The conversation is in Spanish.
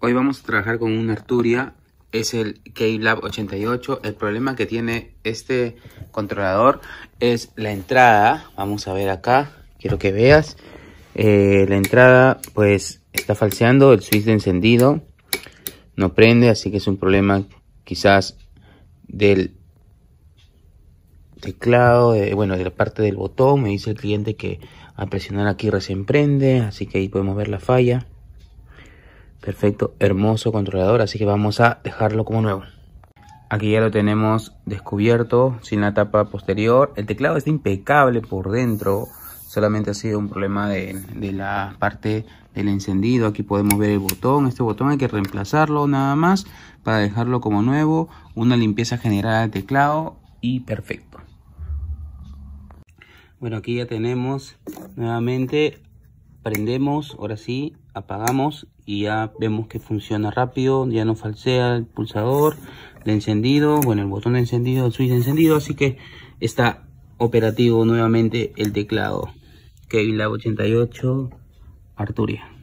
Hoy vamos a trabajar con una Arturia, es el lab 88. El problema que tiene este controlador es la entrada. Vamos a ver acá, quiero que veas. Eh, la entrada pues está falseando, el switch de encendido no prende, así que es un problema quizás del teclado, bueno, de la parte del botón. Me dice el cliente que al presionar aquí recién prende, así que ahí podemos ver la falla. Perfecto, hermoso controlador, así que vamos a dejarlo como nuevo. Aquí ya lo tenemos descubierto, sin la tapa posterior. El teclado está impecable por dentro, solamente ha sido un problema de, la parte del encendido. Aquí podemos ver el botón, este botón hay que reemplazarlo nada más para dejarlo como nuevo. Una limpieza general del teclado y perfecto. Bueno, aquí ya tenemos nuevamente prendemos, ahora sí, apagamos y ya vemos que funciona rápido, ya no falsea el pulsador de encendido, bueno el botón de encendido, el switch encendido, así que está operativo nuevamente el teclado Kevin 88 Arturia.